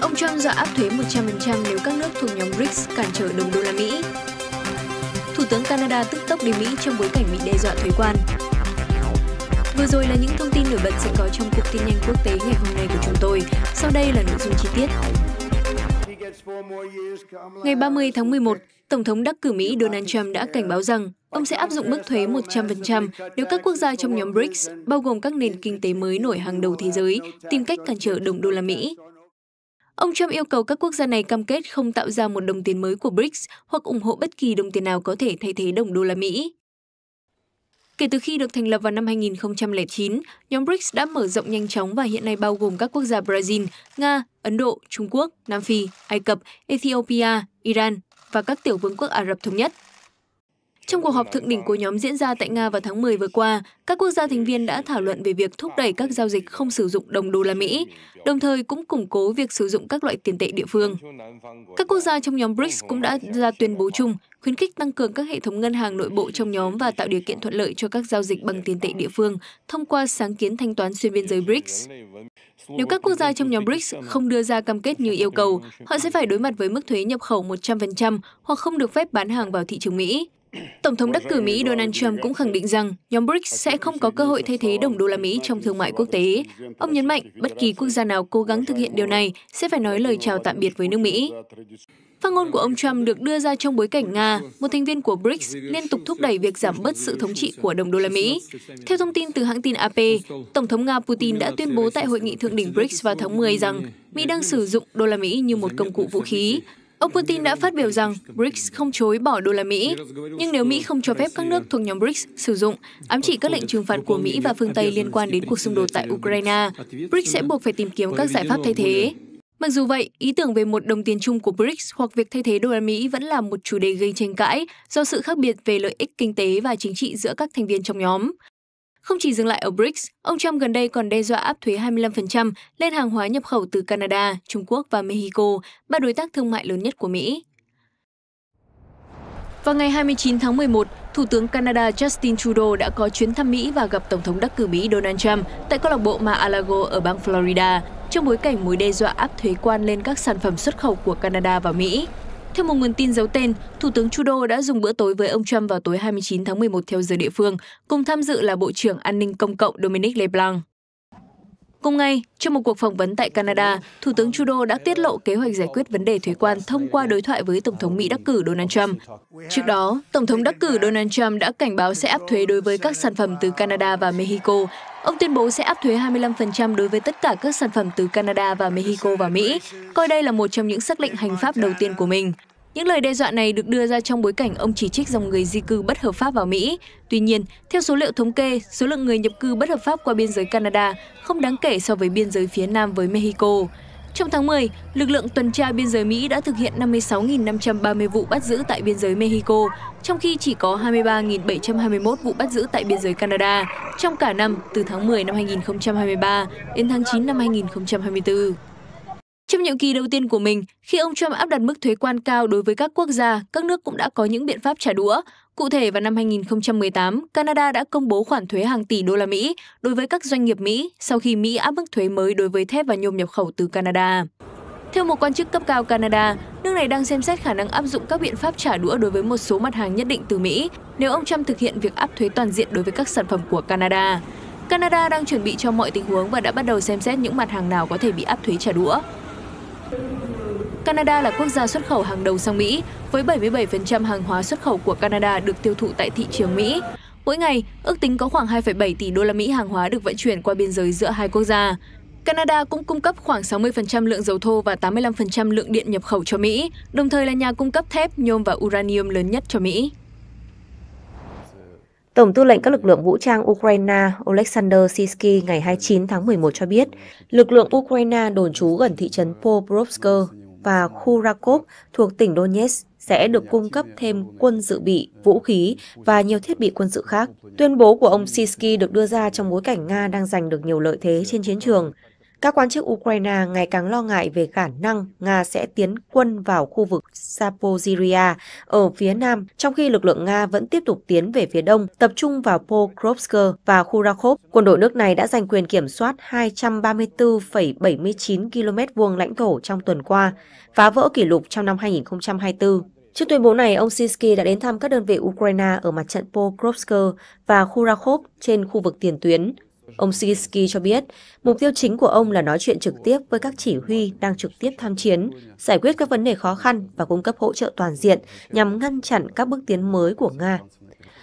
Ông Trump dọa áp thuế 100% nếu các nước thuộc nhóm BRICS cản trở đồng đô la Mỹ. Thủ tướng Canada tức tốc đến Mỹ trong bối cảnh bị đe dọa thuế quan. Vừa rồi là những thông tin nổi bật sẽ có trong cuộc tin nhanh quốc tế ngày hôm nay của chúng tôi. Sau đây là nội dung chi tiết. Ngày 30 tháng 11, Tổng thống đắc cử Mỹ Donald Trump đã cảnh báo rằng ông sẽ áp dụng mức thuế 100% nếu các quốc gia trong nhóm BRICS, bao gồm các nền kinh tế mới nổi hàng đầu thế giới, tìm cách cản trở đồng đô la Mỹ. Ông Trump yêu cầu các quốc gia này cam kết không tạo ra một đồng tiền mới của BRICS hoặc ủng hộ bất kỳ đồng tiền nào có thể thay thế đồng đô la Mỹ. Kể từ khi được thành lập vào năm 2009, nhóm BRICS đã mở rộng nhanh chóng và hiện nay bao gồm các quốc gia Brazil, Nga, Ấn Độ, Trung Quốc, Nam Phi, Ai Cập, Ethiopia, Iran và các tiểu vương quốc Ả Rập Thống Nhất. Trong cuộc họp thượng đỉnh của nhóm diễn ra tại Nga vào tháng 10 vừa qua, các quốc gia thành viên đã thảo luận về việc thúc đẩy các giao dịch không sử dụng đồng đô la Mỹ, đồng thời cũng củng cố việc sử dụng các loại tiền tệ địa phương. Các quốc gia trong nhóm BRICS cũng đã ra tuyên bố chung khuyến khích tăng cường các hệ thống ngân hàng nội bộ trong nhóm và tạo điều kiện thuận lợi cho các giao dịch bằng tiền tệ địa phương thông qua sáng kiến thanh toán xuyên biên giới BRICS. Nếu các quốc gia trong nhóm BRICS không đưa ra cam kết như yêu cầu, họ sẽ phải đối mặt với mức thuế nhập khẩu 100% hoặc không được phép bán hàng vào thị trường Mỹ. Tổng thống đắc cử Mỹ Donald Trump cũng khẳng định rằng nhóm BRICS sẽ không có cơ hội thay thế đồng đô la Mỹ trong thương mại quốc tế. Ông nhấn mạnh bất kỳ quốc gia nào cố gắng thực hiện điều này sẽ phải nói lời chào tạm biệt với nước Mỹ. Phát ngôn của ông Trump được đưa ra trong bối cảnh Nga, một thành viên của BRICS, liên tục thúc đẩy việc giảm bớt sự thống trị của đồng đô la Mỹ. Theo thông tin từ hãng tin AP, Tổng thống Nga Putin đã tuyên bố tại hội nghị thượng đỉnh BRICS vào tháng 10 rằng Mỹ đang sử dụng đô la Mỹ như một công cụ vũ khí. Ông Putin đã phát biểu rằng BRICS không chối bỏ đô la Mỹ, nhưng nếu Mỹ không cho phép các nước thuộc nhóm BRICS sử dụng, ám chỉ các lệnh trừng phạt của Mỹ và phương Tây liên quan đến cuộc xung đột tại Ukraine, BRICS sẽ buộc phải tìm kiếm các giải pháp thay thế. Mặc dù vậy, ý tưởng về một đồng tiền chung của BRICS hoặc việc thay thế đô la Mỹ vẫn là một chủ đề gây tranh cãi do sự khác biệt về lợi ích kinh tế và chính trị giữa các thành viên trong nhóm. Không chỉ dừng lại ở BRICS, ông Trump gần đây còn đe dọa áp thuế 25% lên hàng hóa nhập khẩu từ Canada, Trung Quốc và Mexico, ba đối tác thương mại lớn nhất của Mỹ. Vào ngày 29 tháng 11, Thủ tướng Canada Justin Trudeau đã có chuyến thăm Mỹ và gặp Tổng thống đắc cử Mỹ Donald Trump tại câu lạc bộ Mar-a-Lago ở bang Florida trong bối cảnh mối đe dọa áp thuế quan lên các sản phẩm xuất khẩu của Canada và Mỹ. Theo một nguồn tin giấu tên, Thủ tướng Trudeau đã dùng bữa tối với ông Trump vào tối 29 tháng 11 theo giờ địa phương, cùng tham dự là Bộ trưởng An ninh Công cộng Dominic LeBlanc. Cùng ngày, trong một cuộc phỏng vấn tại Canada, Thủ tướng Trudeau đã tiết lộ kế hoạch giải quyết vấn đề thuế quan thông qua đối thoại với Tổng thống Mỹ đắc cử Donald Trump. Trước đó, Tổng thống đắc cử Donald Trump đã cảnh báo sẽ áp thuế đối với các sản phẩm từ Canada và Mexico. Ông tuyên bố sẽ áp thuế 25% đối với tất cả các sản phẩm từ Canada và Mexico và Mỹ, coi đây là một trong những xác lệnh hành pháp đầu tiên của mình. Những lời đe dọa này được đưa ra trong bối cảnh ông chỉ trích dòng người di cư bất hợp pháp vào Mỹ. Tuy nhiên, theo số liệu thống kê, số lượng người nhập cư bất hợp pháp qua biên giới Canada không đáng kể so với biên giới phía Nam với Mexico. Trong tháng 10, lực lượng tuần tra biên giới Mỹ đã thực hiện 56.530 vụ bắt giữ tại biên giới Mexico, trong khi chỉ có 23.721 vụ bắt giữ tại biên giới Canada trong cả năm từ tháng 10 năm 2023 đến tháng 9 năm 2024. Trong nhiệm kỳ đầu tiên của mình, khi ông Trump áp đặt mức thuế quan cao đối với các quốc gia, các nước cũng đã có những biện pháp trả đũa. Cụ thể vào năm 2018, Canada đã công bố khoản thuế hàng tỷ đô la Mỹ đối với các doanh nghiệp Mỹ sau khi Mỹ áp mức thuế mới đối với thép và nhôm nhập khẩu từ Canada. Theo một quan chức cấp cao Canada, nước này đang xem xét khả năng áp dụng các biện pháp trả đũa đối với một số mặt hàng nhất định từ Mỹ nếu ông Trump thực hiện việc áp thuế toàn diện đối với các sản phẩm của Canada. Canada đang chuẩn bị cho mọi tình huống và đã bắt đầu xem xét những mặt hàng nào có thể bị áp thuế trả đũa. Canada là quốc gia xuất khẩu hàng đầu sang Mỹ, với 77% hàng hóa xuất khẩu của Canada được tiêu thụ tại thị trường Mỹ. Mỗi ngày, ước tính có khoảng 2,7 tỷ đô la Mỹ hàng hóa được vận chuyển qua biên giới giữa hai quốc gia. Canada cũng cung cấp khoảng 60% lượng dầu thô và 85% lượng điện nhập khẩu cho Mỹ, đồng thời là nhà cung cấp thép, nhôm và uranium lớn nhất cho Mỹ. Tổng tư lệnh các lực lượng vũ trang Ukraine Oleksandr Sisky ngày 29 tháng 11 cho biết, lực lượng Ukraine đồn trú gần thị trấn Poprovsk và khu Rakov thuộc tỉnh Donetsk sẽ được cung cấp thêm quân dự bị, vũ khí và nhiều thiết bị quân sự khác. Tuyên bố của ông Sisky được đưa ra trong bối cảnh Nga đang giành được nhiều lợi thế trên chiến trường, các quan chức Ukraine ngày càng lo ngại về khả năng Nga sẽ tiến quân vào khu vực Zaporizhia ở phía nam, trong khi lực lượng Nga vẫn tiếp tục tiến về phía đông, tập trung vào Pokrovsk và Khurakov. Quân đội nước này đã giành quyền kiểm soát 234,79 km vuông lãnh thổ trong tuần qua, phá vỡ kỷ lục trong năm 2024. Trước tuyên bố này, ông Sinsky đã đến thăm các đơn vị Ukraine ở mặt trận Pokrovsk và Khurakov trên khu vực tiền tuyến, Ông Sigisky cho biết, mục tiêu chính của ông là nói chuyện trực tiếp với các chỉ huy đang trực tiếp tham chiến, giải quyết các vấn đề khó khăn và cung cấp hỗ trợ toàn diện nhằm ngăn chặn các bước tiến mới của Nga.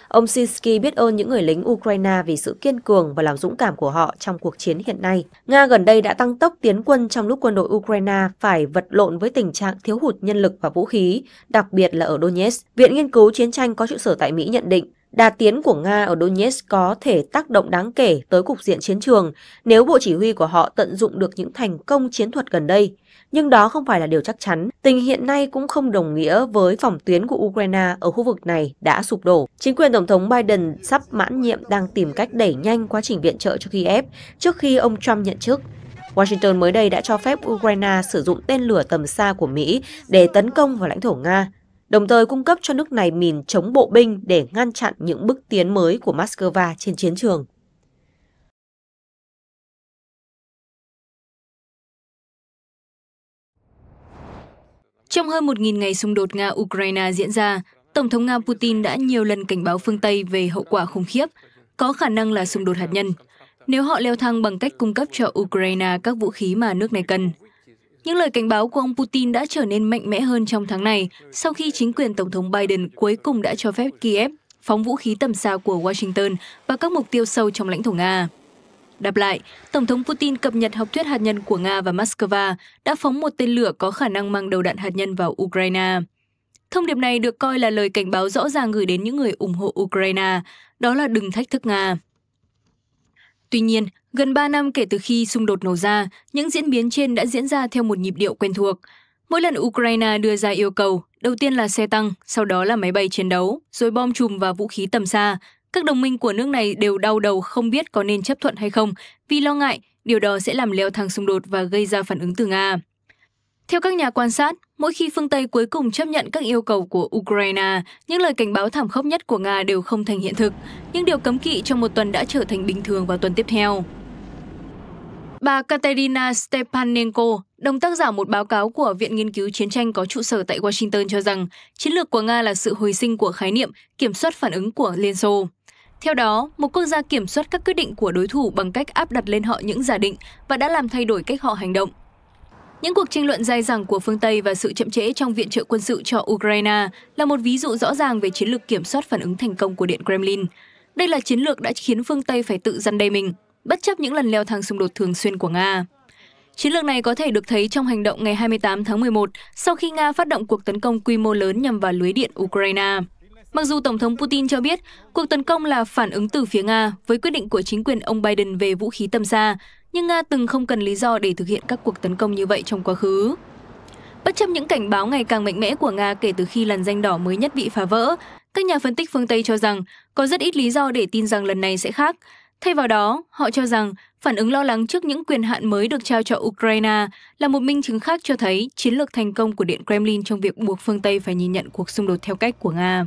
Ông Sinsky biết ơn những người lính Ukraine vì sự kiên cường và lòng dũng cảm của họ trong cuộc chiến hiện nay. Nga gần đây đã tăng tốc tiến quân trong lúc quân đội Ukraine phải vật lộn với tình trạng thiếu hụt nhân lực và vũ khí, đặc biệt là ở Donetsk. Viện Nghiên cứu Chiến tranh có trụ sở tại Mỹ nhận định đà tiến của Nga ở Donetsk có thể tác động đáng kể tới cục diện chiến trường nếu bộ chỉ huy của họ tận dụng được những thành công chiến thuật gần đây. Nhưng đó không phải là điều chắc chắn. Tình hiện nay cũng không đồng nghĩa với phòng tuyến của Ukraine ở khu vực này đã sụp đổ. Chính quyền Tổng thống Biden sắp mãn nhiệm đang tìm cách đẩy nhanh quá trình viện trợ cho Kiev trước khi ông Trump nhận chức. Washington mới đây đã cho phép Ukraine sử dụng tên lửa tầm xa của Mỹ để tấn công vào lãnh thổ Nga đồng thời cung cấp cho nước này mìn chống bộ binh để ngăn chặn những bước tiến mới của Moscow trên chiến trường. Trong hơn 1.000 ngày xung đột Nga-Ukraine diễn ra, Tổng thống Nga Putin đã nhiều lần cảnh báo phương Tây về hậu quả khủng khiếp, có khả năng là xung đột hạt nhân, nếu họ leo thang bằng cách cung cấp cho Ukraine các vũ khí mà nước này cần – những lời cảnh báo của ông Putin đã trở nên mạnh mẽ hơn trong tháng này sau khi chính quyền Tổng thống Biden cuối cùng đã cho phép Kiev phóng vũ khí tầm xa của Washington và các mục tiêu sâu trong lãnh thổ Nga. Đáp lại, Tổng thống Putin cập nhật học thuyết hạt nhân của Nga và Moscow đã phóng một tên lửa có khả năng mang đầu đạn hạt nhân vào Ukraine. Thông điệp này được coi là lời cảnh báo rõ ràng gửi đến những người ủng hộ Ukraine, đó là đừng thách thức Nga. Tuy nhiên, gần 3 năm kể từ khi xung đột nổ ra, những diễn biến trên đã diễn ra theo một nhịp điệu quen thuộc. Mỗi lần Ukraine đưa ra yêu cầu, đầu tiên là xe tăng, sau đó là máy bay chiến đấu, rồi bom chùm và vũ khí tầm xa. Các đồng minh của nước này đều đau đầu không biết có nên chấp thuận hay không vì lo ngại điều đó sẽ làm leo thang xung đột và gây ra phản ứng từ Nga. Theo các nhà quan sát, mỗi khi phương Tây cuối cùng chấp nhận các yêu cầu của Ukraine, những lời cảnh báo thảm khốc nhất của Nga đều không thành hiện thực. Những điều cấm kỵ trong một tuần đã trở thành bình thường vào tuần tiếp theo. Bà Katerina Stepanenko, đồng tác giả một báo cáo của Viện Nghiên cứu Chiến tranh có trụ sở tại Washington cho rằng chiến lược của Nga là sự hồi sinh của khái niệm kiểm soát phản ứng của Liên Xô. Theo đó, một quốc gia kiểm soát các quyết định của đối thủ bằng cách áp đặt lên họ những giả định và đã làm thay đổi cách họ hành động – những cuộc tranh luận dai dẳng của phương Tây và sự chậm trễ trong viện trợ quân sự cho Ukraine là một ví dụ rõ ràng về chiến lược kiểm soát phản ứng thành công của Điện Kremlin. Đây là chiến lược đã khiến phương Tây phải tự răn đe mình, bất chấp những lần leo thang xung đột thường xuyên của Nga. Chiến lược này có thể được thấy trong hành động ngày 28 tháng 11 sau khi Nga phát động cuộc tấn công quy mô lớn nhằm vào lưới điện Ukraine. Mặc dù Tổng thống Putin cho biết cuộc tấn công là phản ứng từ phía Nga với quyết định của chính quyền ông Biden về vũ khí tầm xa, nhưng Nga từng không cần lý do để thực hiện các cuộc tấn công như vậy trong quá khứ. Bất chấp những cảnh báo ngày càng mạnh mẽ của Nga kể từ khi lần danh đỏ mới nhất bị phá vỡ, các nhà phân tích phương Tây cho rằng có rất ít lý do để tin rằng lần này sẽ khác. Thay vào đó, họ cho rằng phản ứng lo lắng trước những quyền hạn mới được trao cho Ukraine là một minh chứng khác cho thấy chiến lược thành công của Điện Kremlin trong việc buộc phương Tây phải nhìn nhận cuộc xung đột theo cách của Nga.